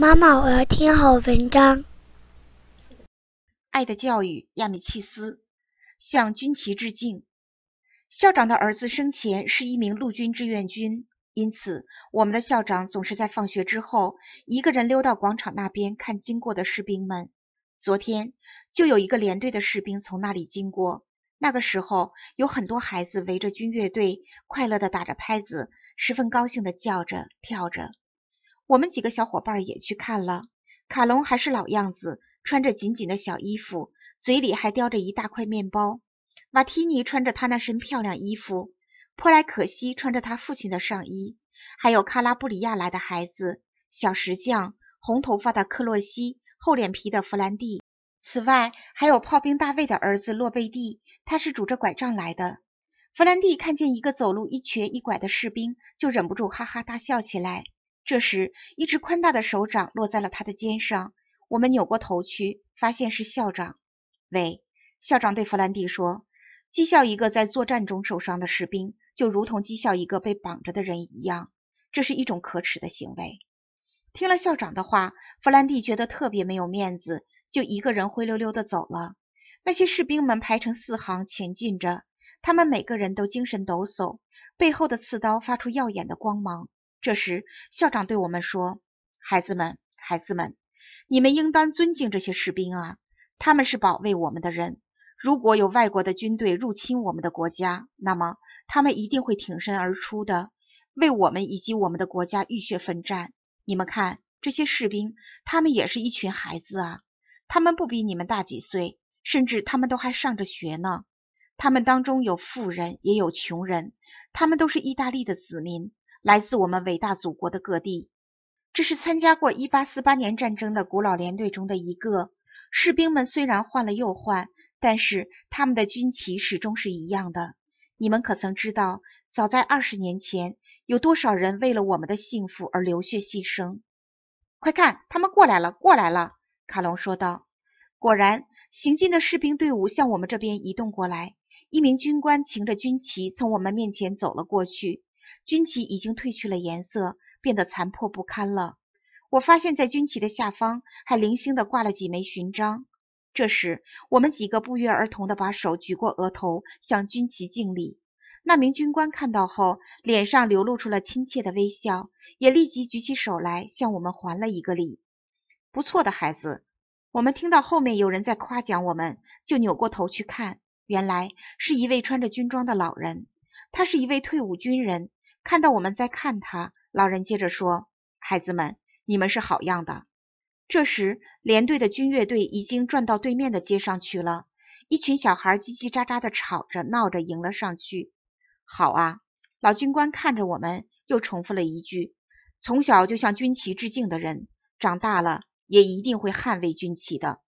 妈妈，我要听好文章。《爱的教育》亚米契斯。向军旗致敬。校长的儿子生前是一名陆军志愿军，因此我们的校长总是在放学之后，一个人溜到广场那边看经过的士兵们。昨天就有一个连队的士兵从那里经过，那个时候有很多孩子围着军乐队，快乐的打着拍子，十分高兴的叫着、跳着。我们几个小伙伴也去看了。卡隆还是老样子，穿着紧紧的小衣服，嘴里还叼着一大块面包。瓦提尼穿着他那身漂亮衣服，珀莱可西穿着他父亲的上衣，还有卡拉布里亚来的孩子，小石匠，红头发的克洛西，厚脸皮的弗兰蒂。此外，还有炮兵大卫的儿子洛贝蒂，他是拄着拐杖来的。弗兰蒂看见一个走路一瘸一拐的士兵，就忍不住哈哈大笑起来。这时，一只宽大的手掌落在了他的肩上。我们扭过头去，发现是校长。喂，校长对弗兰蒂说：“讥笑一个在作战中受伤的士兵，就如同讥笑一个被绑着的人一样，这是一种可耻的行为。”听了校长的话，弗兰蒂觉得特别没有面子，就一个人灰溜溜地走了。那些士兵们排成四行前进着，他们每个人都精神抖擞，背后的刺刀发出耀眼的光芒。这时，校长对我们说：“孩子们，孩子们，你们应当尊敬这些士兵啊，他们是保卫我们的人。如果有外国的军队入侵我们的国家，那么他们一定会挺身而出的，为我们以及我们的国家浴血奋战。你们看，这些士兵，他们也是一群孩子啊，他们不比你们大几岁，甚至他们都还上着学呢。他们当中有富人，也有穷人，他们都是意大利的子民。”来自我们伟大祖国的各地，这是参加过一八四八年战争的古老连队中的一个士兵们。虽然换了又换，但是他们的军旗始终是一样的。你们可曾知道，早在二十年前，有多少人为了我们的幸福而流血牺牲？快看，他们过来了，过来了！卡隆说道。果然，行进的士兵队伍向我们这边移动过来。一名军官擎着军旗从我们面前走了过去。军旗已经褪去了颜色，变得残破不堪了。我发现，在军旗的下方还零星的挂了几枚勋章。这时，我们几个不约而同的把手举过额头，向军旗敬礼。那名军官看到后，脸上流露出了亲切的微笑，也立即举起手来向我们还了一个礼。不错的孩子，我们听到后面有人在夸奖我们，就扭过头去看，原来是一位穿着军装的老人，他是一位退伍军人。看到我们在看他，老人接着说：“孩子们，你们是好样的。”这时，连队的军乐队已经转到对面的街上去了。一群小孩叽叽喳喳的吵着闹着迎了上去。好啊，老军官看着我们，又重复了一句：“从小就向军旗致敬的人，长大了也一定会捍卫军旗的。”